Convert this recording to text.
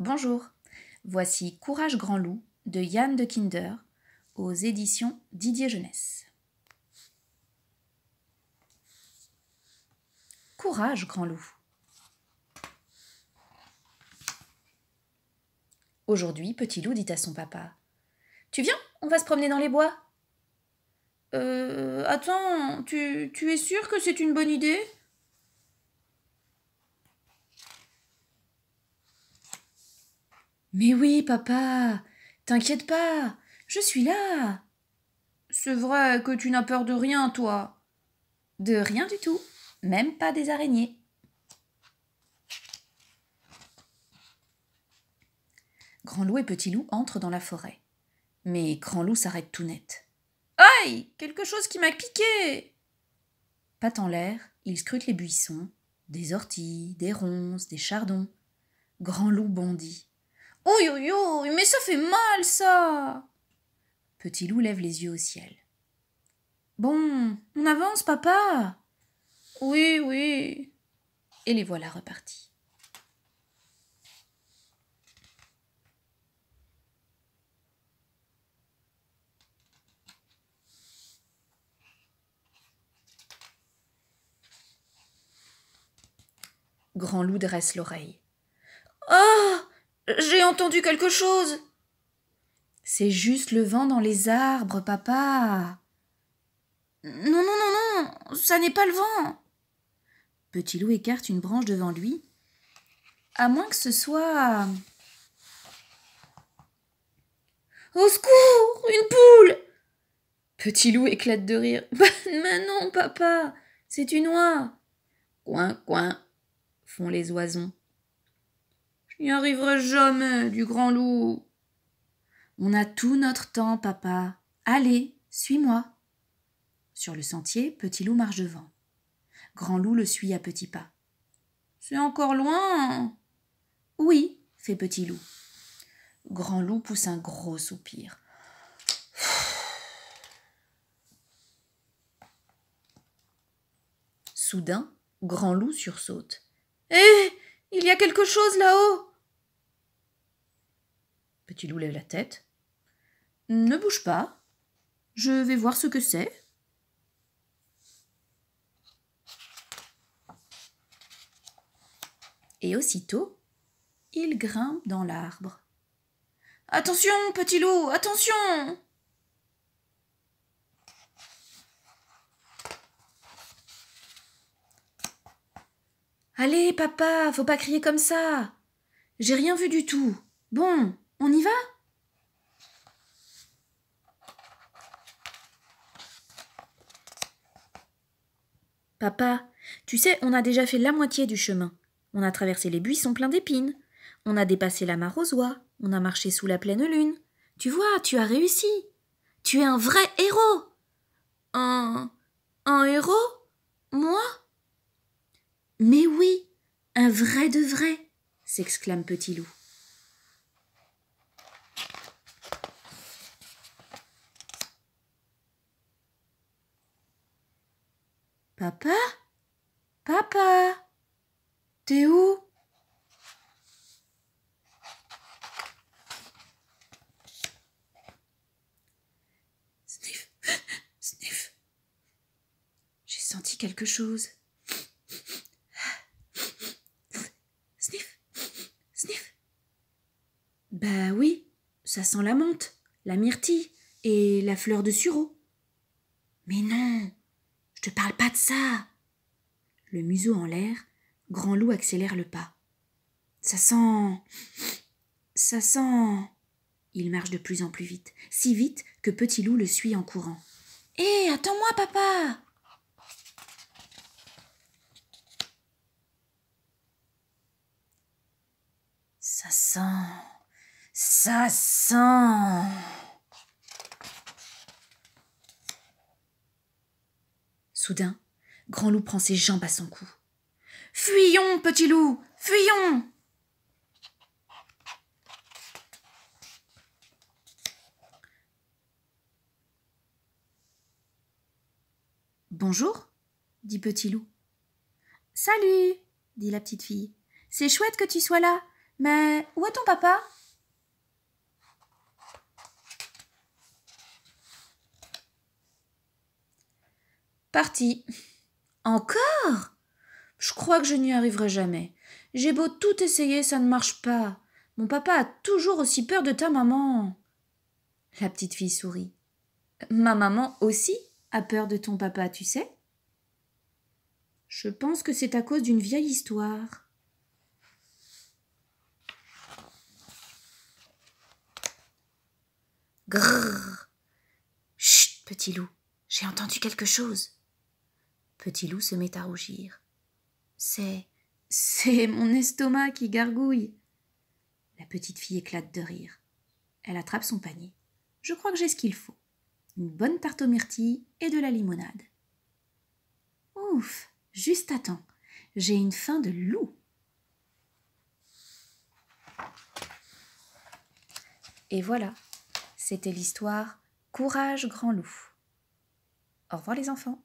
Bonjour, voici Courage Grand Loup de Yann de Kinder aux éditions Didier Jeunesse. Courage Grand Loup. Aujourd'hui, Petit Loup dit à son papa Tu viens On va se promener dans les bois. Euh. Attends, tu, tu es sûr que c'est une bonne idée Mais oui, papa. T'inquiète pas. Je suis là. C'est vrai que tu n'as peur de rien, toi. De rien du tout. Même pas des araignées. Grand loup et petit loup entrent dans la forêt. Mais grand loup s'arrête tout net. Aïe Quelque chose qui m'a piqué Pas en l'air, il scrute les buissons, des orties, des ronces, des chardons. Grand loup bondit. Oh mais ça fait mal ça Petit loup lève les yeux au ciel. Bon, on avance, papa Oui, oui. Et les voilà repartis. Grand loup dresse l'oreille. J'ai entendu quelque chose. C'est juste le vent dans les arbres, papa. Non, non, non, non, ça n'est pas le vent. Petit loup écarte une branche devant lui. À moins que ce soit. Au secours Une poule Petit loup éclate de rire. Bah, mais non, papa, c'est une oie. Coin, coin, font les oisons n'y arrivera jamais, du grand loup. On a tout notre temps, papa. Allez, suis-moi. Sur le sentier, petit loup marche devant. Grand loup le suit à petits pas. C'est encore loin. Oui, fait petit loup. Grand loup pousse un gros soupir. Soudain, Grand loup sursaute. Hé eh, Il y a quelque chose là-haut Petit loup lève la tête. Ne bouge pas. Je vais voir ce que c'est. Et aussitôt, il grimpe dans l'arbre. Attention, petit loup, attention Allez, papa, faut pas crier comme ça. J'ai rien vu du tout. Bon, on y va Papa, tu sais, on a déjà fait la moitié du chemin. On a traversé les buissons pleins d'épines. On a dépassé la mare On a marché sous la pleine lune. Tu vois, tu as réussi. Tu es un vrai héros. Un. un héros Moi Mais oui, un vrai de vrai s'exclame Petit Loup. Papa Papa T'es où Sniff Sniff J'ai senti quelque chose. Sniff Sniff Bah oui, ça sent la menthe, la myrtille et la fleur de sureau. Mais non je te parle pas de ça. Le museau en l'air, Grand Loup accélère le pas. Ça sent. Ça sent. Il marche de plus en plus vite, si vite que Petit Loup le suit en courant. Hé, attends-moi, papa Ça sent. Ça sent. Soudain, Grand Loup prend ses jambes à son cou. Fuyons, petit loup, fuyons Bonjour, dit Petit Loup. Salut, dit la petite fille. C'est chouette que tu sois là, mais où est ton papa Parti. Encore Je crois que je n'y arriverai jamais. J'ai beau tout essayer, ça ne marche pas. Mon papa a toujours aussi peur de ta maman. La petite fille sourit. Ma maman aussi a peur de ton papa, tu sais Je pense que c'est à cause d'une vieille histoire. Grrr. Chut, petit loup, j'ai entendu quelque chose. Petit Loup se met à rougir. C'est. c'est mon estomac qui gargouille. La petite fille éclate de rire. Elle attrape son panier. Je crois que j'ai ce qu'il faut. Une bonne tarte aux myrtilles et de la limonade. Ouf. Juste à temps. J'ai une faim de loup. Et voilà, c'était l'histoire Courage grand loup. Au revoir les enfants.